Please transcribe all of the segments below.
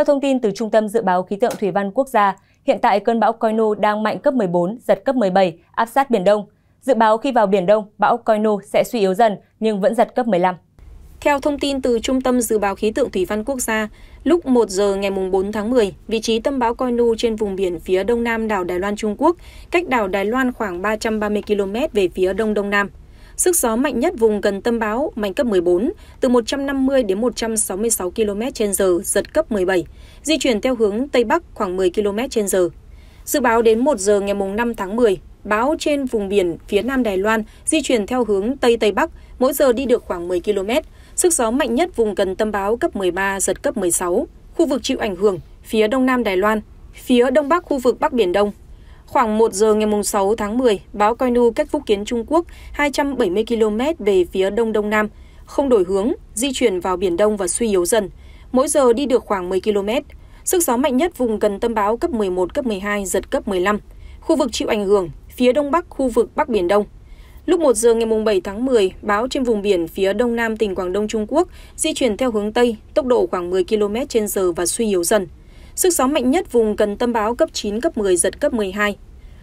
Theo thông tin từ Trung tâm Dự báo Khí tượng Thủy văn Quốc gia, hiện tại cơn bão Koino đang mạnh cấp 14, giật cấp 17, áp sát Biển Đông. Dự báo khi vào Biển Đông, bão Koino sẽ suy yếu dần nhưng vẫn giật cấp 15. Theo thông tin từ Trung tâm Dự báo Khí tượng Thủy văn Quốc gia, lúc 1 giờ ngày 4 tháng 10, vị trí tâm bão Koinu trên vùng biển phía đông nam đảo Đài Loan Trung Quốc, cách đảo Đài Loan khoảng 330 km về phía đông đông nam. Sức gió mạnh nhất vùng gần tâm bão mạnh cấp 14, từ 150 đến 166 km/h, giật cấp 17, di chuyển theo hướng Tây Bắc khoảng 10 km/h. Dự báo đến 1 giờ ngày 5 tháng 10, bão trên vùng biển phía Nam Đài Loan di chuyển theo hướng Tây Tây Bắc, mỗi giờ đi được khoảng 10 km. Sức gió mạnh nhất vùng gần tâm bão cấp 13, giật cấp 16. Khu vực chịu ảnh hưởng, phía Đông Nam Đài Loan, phía Đông Bắc khu vực Bắc Biển Đông, Khoảng 1 giờ ngày 6 tháng 10, bão Koinu cách Phúc Kiến Trung Quốc 270 km về phía đông đông nam, không đổi hướng, di chuyển vào Biển Đông và suy yếu dần. Mỗi giờ đi được khoảng 10 km. Sức gió mạnh nhất vùng gần tâm bão cấp 11, cấp 12, giật cấp 15. Khu vực chịu ảnh hưởng, phía đông bắc khu vực Bắc Biển Đông. Lúc 1 giờ ngày 7 tháng 10, bão trên vùng biển phía đông nam tỉnh Quảng Đông Trung Quốc di chuyển theo hướng Tây, tốc độ khoảng 10 km trên giờ và suy yếu dần. Sức gió mạnh nhất vùng gần tâm bão cấp 9, cấp 10, giật cấp 12.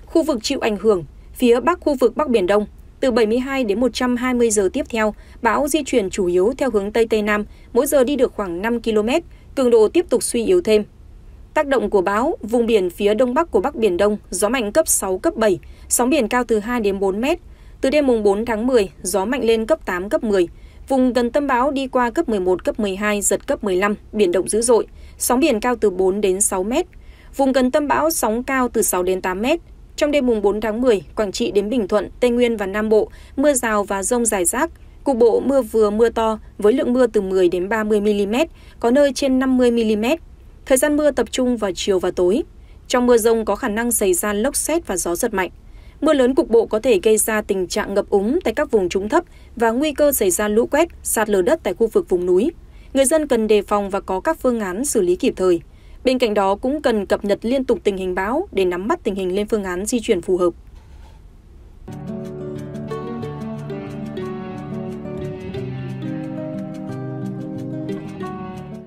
Khu vực chịu ảnh hưởng, phía bắc khu vực Bắc Biển Đông, từ 72 đến 120 giờ tiếp theo, bão di chuyển chủ yếu theo hướng Tây Tây Nam, mỗi giờ đi được khoảng 5 km, cường độ tiếp tục suy yếu thêm. Tác động của bão, vùng biển phía đông bắc của Bắc Biển Đông, gió mạnh cấp 6, cấp 7, sóng biển cao từ 2 đến 4 mét. Từ đêm mùng 4 tháng 10, gió mạnh lên cấp 8, cấp 10, Vùng gần tâm bão đi qua cấp 11, cấp 12, giật cấp 15, biển động dữ dội, sóng biển cao từ 4 đến 6 mét. Vùng gần tâm bão sóng cao từ 6 đến 8 mét. Trong đêm mùng 4 tháng 10, Quảng Trị đến Bình Thuận, Tây Nguyên và Nam Bộ, mưa rào và rông rải rác, cục bộ mưa vừa mưa to với lượng mưa từ 10 đến 30 mm, có nơi trên 50 mm. Thời gian mưa tập trung vào chiều và tối. Trong mưa rông có khả năng xảy ra lốc xét và gió giật mạnh mưa lớn cục bộ có thể gây ra tình trạng ngập úng tại các vùng trũng thấp và nguy cơ xảy ra lũ quét sạt lở đất tại khu vực vùng núi người dân cần đề phòng và có các phương án xử lý kịp thời bên cạnh đó cũng cần cập nhật liên tục tình hình bão để nắm bắt tình hình lên phương án di chuyển phù hợp